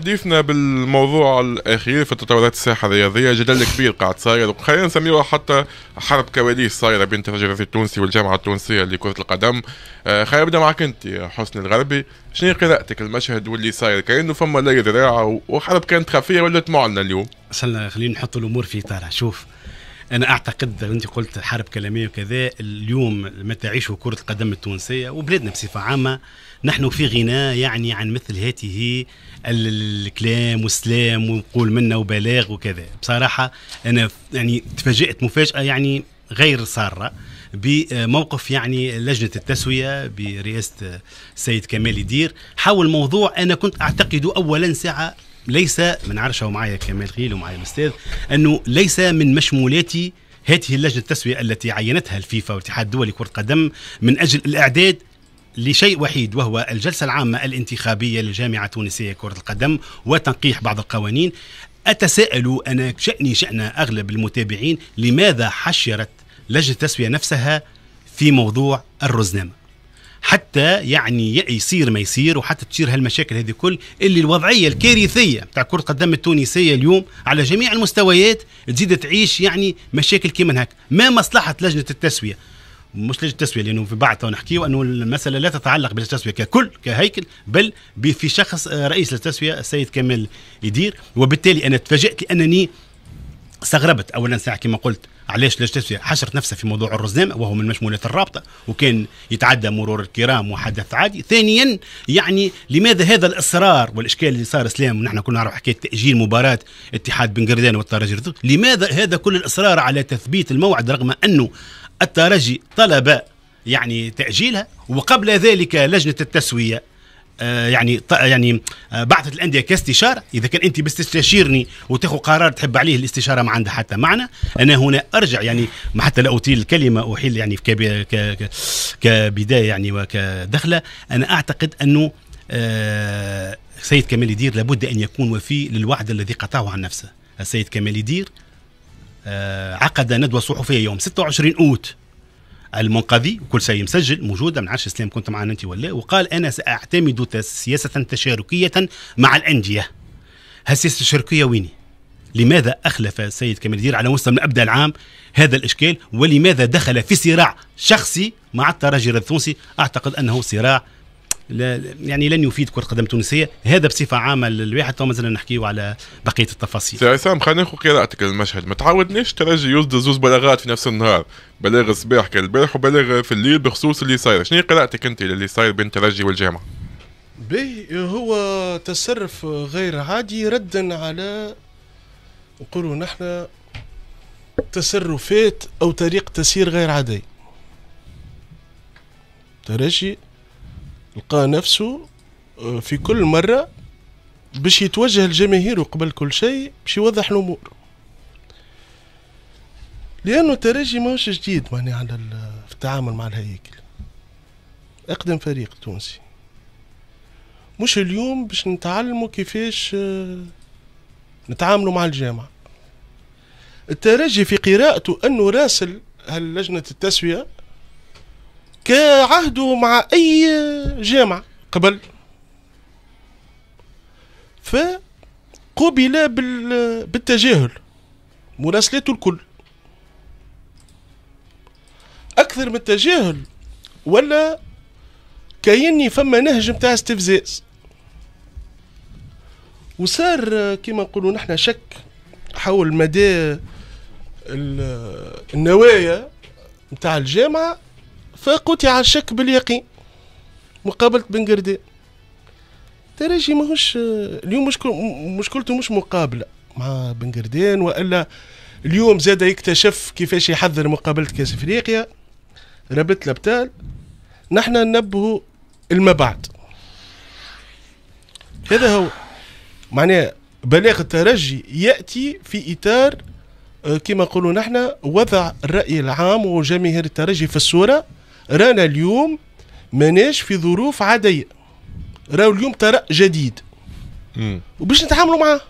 حديثنا بالموضوع الاخير في تطورات الساحه الرياضيه جدل كبير قاعد صاير وخلينا نسميها حتى حرب كواليس صايره بين الترجي التونسي والجامعه التونسيه لكره القدم آه، خلينا نبدا معك انت يا حسن الغربي شنو قراءتك المشهد واللي صاير كانه فما لا ذراع وحرب كانت خفيه ولات معلنه اليوم خلينا نحط الامور في اطارها شوف انا اعتقد انت قلت حرب كلاميه وكذا اليوم ما تعيشه كره القدم التونسيه وبلادنا بصفه عامه نحن في غنى يعني عن مثل هاته الكلام والسلام ونقول منا وبلاغ وكذا بصراحه انا يعني تفاجات مفاجاه يعني غير ساره بموقف يعني لجنة التسوية برئاسة السيد كمال يدير حول موضوع أنا كنت أعتقد أولا ساعة ليس من عرشه ومعايا كمال غيل ومعايا الاستاذ انه ليس من مشمولاتي هذه اللجنه التسويه التي عينتها الفيفا والاتحاد الدولي لكره القدم من اجل الاعداد لشيء وحيد وهو الجلسه العامه الانتخابيه للجامعه التونسيه لكره القدم وتنقيح بعض القوانين اتساءل انا شاني شان اغلب المتابعين لماذا حشرت لجنه التسويه نفسها في موضوع الرزنامه حتى يعني يصير ما يصير وحتى تصير هالمشاكل هذه كل اللي الوضعيه الكارثيه تاع كره القدم التونسيه اليوم على جميع المستويات تزيد تعيش يعني مشاكل كيما هكا ما مصلحه لجنه التسويه مش لجنه التسويه لانه في بعض نحكي انه المساله لا تتعلق بالتسويه ككل كهيكل بل في شخص آه، رئيس التسويه السيد كمال يدير وبالتالي انا تفاجات لانني استغربت اولا ساعه كما قلت علاش لجنه التسويه حشرت نفسها في موضوع الرزام وهو من مشمولات الرابطه وكان يتعدى مرور الكرام وحدث عادي ثانيا يعني لماذا هذا الاصرار والاشكال اللي صار اسلام ونحن كنا نعرف حكايه تاجيل مباراه اتحاد بن قردان والترجي لماذا هذا كل الاصرار على تثبيت الموعد رغم انه الترجي طلب يعني تاجيلها وقبل ذلك لجنه التسويه آه، يعني آه، يعني آه، بعثت الانديه كاستشاره اذا كان انت بتستشيرني وتاخذ قرار تحب عليه الاستشاره ما عندها حتى معنى انا هنا ارجع يعني ما حتى لا اطيل الكلمه احيل يعني كبدايه يعني وكدخله انا اعتقد انه سيد كمال يدير لابد ان يكون وفي للوعد الذي قطعه عن نفسه السيد كمال يدير عقد ندوه صحفيه يوم 26 اوت المنقذي وكل شيء مسجل موجوده من عرش اسلام كنت معنا انت ولا وقال انا ساعتمد سياسه تشاركيه مع الانديه هالسياسه التشاركيه ويني؟ لماذا اخلف السيد كمال على مستوى من ابدا العام هذا الاشكال ولماذا دخل في صراع شخصي مع الترجي التونسي اعتقد انه صراع لا يعني لن يفيد كره قدم تونسيه هذا بصفه عامه للواحد تو مازلنا نحكيو على بقيه التفاصيل سي عصام خلينا ناخذ قراءتك للمشهد ما تعودناش ترجي يصدر زوز بلاغات في نفس النهار بلاغ الصباح كان البارح وبلاغ في الليل بخصوص اللي صاير شنو قراءتك انت للي صاير بين ترجي والجامعه به هو تصرف غير عادي ردا على نقولوا نحن تصرفات او طريقه تسير غير عاديه ترجي لقى نفسه آه، في كل مرة باش يتوجه الجماهير قبل كل شيء باش يوضح الأمور لأنه الترجي ماهوش جديد معناها على في التعامل مع الهياكل أقدم فريق تونسي مش اليوم باش نتعلموا كيفاش آه، نتعاملوا مع الجامعة الترجي في قراءته أنه راسل هاللجنة التسوية كعهده مع أي جامعة قبل فقبل بالتجاهل مراسلاته الكل أكثر من التجاهل ولا كأني فما نهج متاع استفزاز وصار كما نقولوا نحن شك حول مدى النوايا متاع الجامعة فقطع الشك باليقين مقابلة بن قردان تراجي ماهوش اليوم مشكل مشكلته مش مقابلة مع بن قردان وإلا اليوم زاد يكتشف كيفاش يحضر مقابلة كأس أفريقيا ربت لبتال نحن ننبه الما بعد هذا هو معناه بلاغ الترجي يأتي في إطار آه، كما نقولوا نحن وضع الرأي العام وجماهير الترجي في الصورة رانا اليوم ماناش في ظروف عاديه راهو اليوم طرق جديد وباش نتعاملوا معاه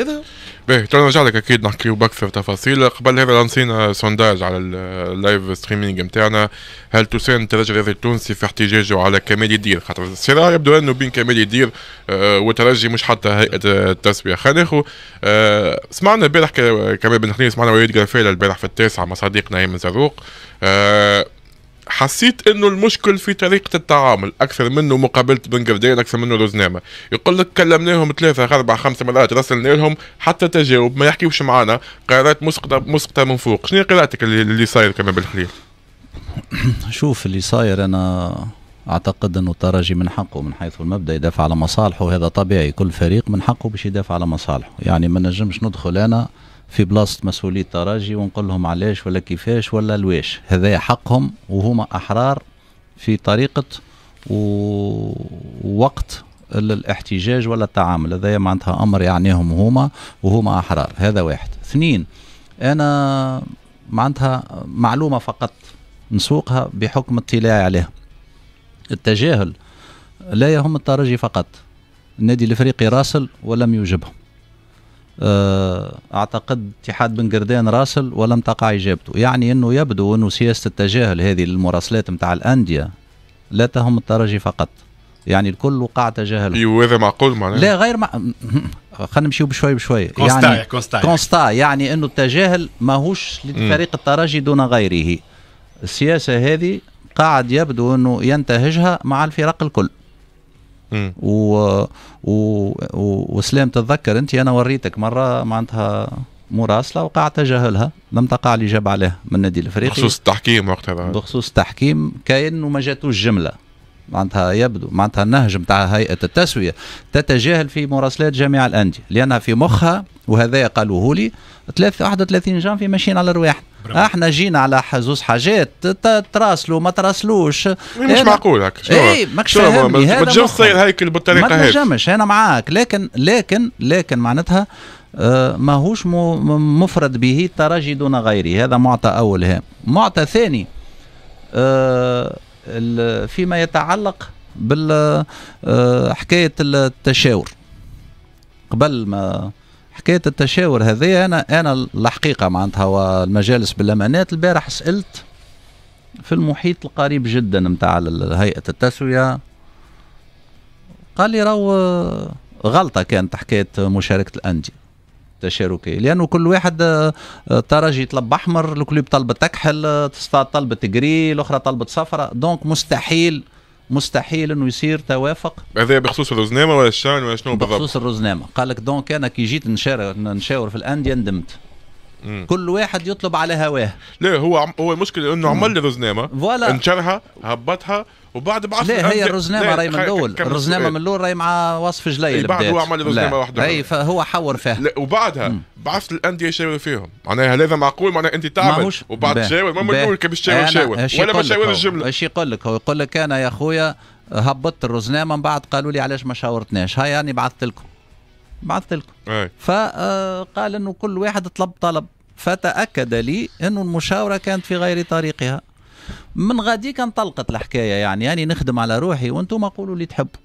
هذا باهي تو نرجع لك اكيد نحكيو باكثر تفاصيل قبل هذا لانسينا سونداج على اللايف ستريمينغ نتاعنا هل تساند الترجي التونسي في احتجاجه على كمال يدير خاطر الصراع يبدو انه بين كمال يدير وترجي آه، والترجي مش حتى هيئه التسويه خلينا ناخذ آه، سمعنا البارح كمال بن حنين سمعنا وليد قرفال البارح في التاسعه مع صديقنا ايمن زروق آه حسيت انه المشكل في طريقه التعامل اكثر منه مقابله بن قردان اكثر منه روزنامه يقول لك كلمناهم ثلاثه اربع خمس مرات راسلنا لهم حتى تجاوب ما يحكيوش معنا قرارات مسقطه مسقطه من فوق شنو قراءتك اللي, اللي صاير كما بالخليل شوف اللي صاير انا اعتقد انه الترجي من حقه من حيث المبدا يدافع على مصالحه وهذا طبيعي كل فريق من حقه باش يدافع على مصالحه يعني ما نجمش ندخل انا في بلاصه مسؤوليه التراجي ونقول لهم علاش ولا كيفاش ولا لواش هذا حقهم وهما احرار في طريقه ووقت الاحتجاج ولا التعامل هذا معناتها امر يعنيهم هما وهما احرار هذا واحد اثنين انا معناتها معلومه فقط نسوقها بحكم اطلاعي عليها التجاهل لا يهم الترجي فقط النادي الافريقي راسل ولم يوجبهم آه، اعتقد اتحاد بن قردان راسل ولم تقع اجابته يعني انه يبدو انه سياسه التجاهل هذه للمراسلات نتاع الانديه لا تهم الترجي فقط يعني الكل وقع تجاهله وهذا أيوة، معقول معناه لا غير مع... خلينا نمشيو بشوي بشوي يعني كونستا كونستا يعني انه التجاهل ماهوش لفريق الترجي دون غيره السياسه هذه قاعد يبدو انه ينتهجها مع الفرق الكل و... و... وسلام تتذكر انت انا وريتك مره معناتها مراسله وقع تجاهلها لم تقع الاجابه عليها من النادي الافريقي بخصوص التحكيم وقتها بخصوص التحكيم كاين وما جاتوش جمله معناتها يبدو معناتها النهج نتاع هيئه التسويه تتجاهل في مراسلات جميع الانديه لانها في مخها وهذا قالوه لي 31 جانفي ماشيين على رواحنا احنا جينا على زوز حاجات تراسلوا ما تراسلوش إيه، مش معقول هكا اي ماكش فاهمني ما تنجمش تصير هيك بالطريقه هذه ما تنجمش انا معاك لكن لكن لكن معناتها آه، ماهوش مفرد به الترجي دون غيره هذا معطى اول هام معطى ثاني آه، فيما يتعلق بالحكايه آه، التشاور قبل ما حكايه التشاور هذه انا انا الحقيقه معناتها والمجالس بالامانات البارح سالت في المحيط القريب جدا نتاع هيئه التسويه قال لي راهو آه، غلطه كانت حكايه مشاركه الانديه تشاركي لانه كل واحد آه، ترجي طلب احمر الكلوب طلبت تكحل آه، طلبت تجري الاخرى طلبت صفراء دونك مستحيل مستحيل انه يصير توافق هذا بخصوص الرزنامه ولا الشان ولا شنو بالضبط بخصوص الرزنامه قال لك دونك انا كي جيت نشاور في الانديه ندمت مم. كل واحد يطلب على هواه لا هو عم هو المشكله انه عمل لي رزنامه فوالا انشرها هبطها وبعد بعث لا هي الرزنامه راهي من الاول الرزنامه من الاول راهي مع وصف جليل إيه، بعد هو عمل رزنامه وحده اي فهو حور فيها وبعدها بعثت الانديه يشاور فيهم معناها هذا معقول معناها انت تعمل وبعد تشاور ما نقول كيفاش تشاور شاور ولا ما تشاور الجمله ايش يقول لك هو يقول لك انا يا خويا هبطت الرزنامه من بعد قالوا لي علاش ما شاورتناش هاي راني بعثت لكم بعثت لكم فقال آه، انه كل واحد طلب طلب فتاكد لي انه المشاوره كانت في غير طريقها من غاديك انطلقت الحكايه يعني يعني نخدم على روحي وانتم قولوا اللي تحبوا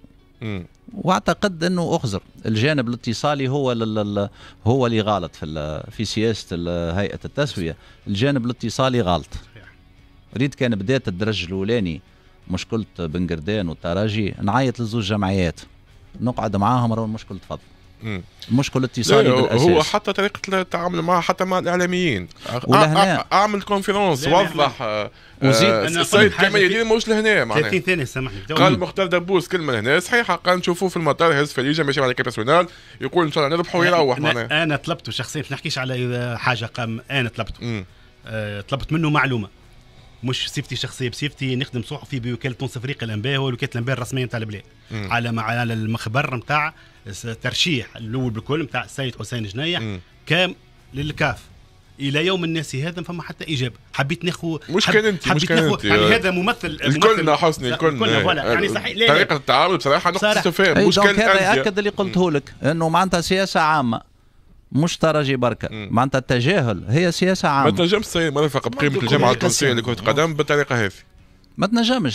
واعتقد انه اخزر الجانب الاتصالي هو لل... هو اللي غلط في ال... في سياسه هيئه التسويه الجانب الاتصالي غلط ريت كان بدات الدرج الاولاني مشكله بنقردان والتراجي نعيط لزوج جمعيات نقعد معاهم راهو المشكل تفضل مش كل اتصالي بالاساس هو حتى طريقه التعامل معها حتى مع الاعلاميين ولهنا اعمل كونفرنس وضح آه، وزيد آه السيد كمال يدين مش لهنا معناها 30 ثانيه سامحني قال مختار دبوس كلمه لهنا صحيح قال نشوفوه في المطار هز فليجه ماشي مع الكاباسيونال يقول ان شاء الله نربحوا ويروح معناها انا طلبته شخصيا ما نحكيش على حاجه قام انا طلبته آه، طلبت منه معلومه مش سيفتي شخصيه بسيفتي نخدم صحفي بوكاله تونس افريقيا الانباء هو وكاله الانباء الرسميه نتاع البلاد على على المخبر نتاع ترشيح الاول بكل نتاع السيد حسين جنيح كام للكاف الى يوم الناس هذا فما حتى اجابه حبيت ناخذ مش كان انت مش كان انت يعني هذا ممثل الكلنا حسني الكلنا فوالا يعني صحيح طريقه التعامل بصراحه نقطه استفهام مش كان هذا ياكد اللي قلته لك انه معناتها سياسه عامه مش ترجي بركه معناتها التجاهل هي سياسه عامه ما تنجمش تصير مرافق بقيمه الجامعه التونسيه لكره القدم بالطريقه هذه ما تنجمش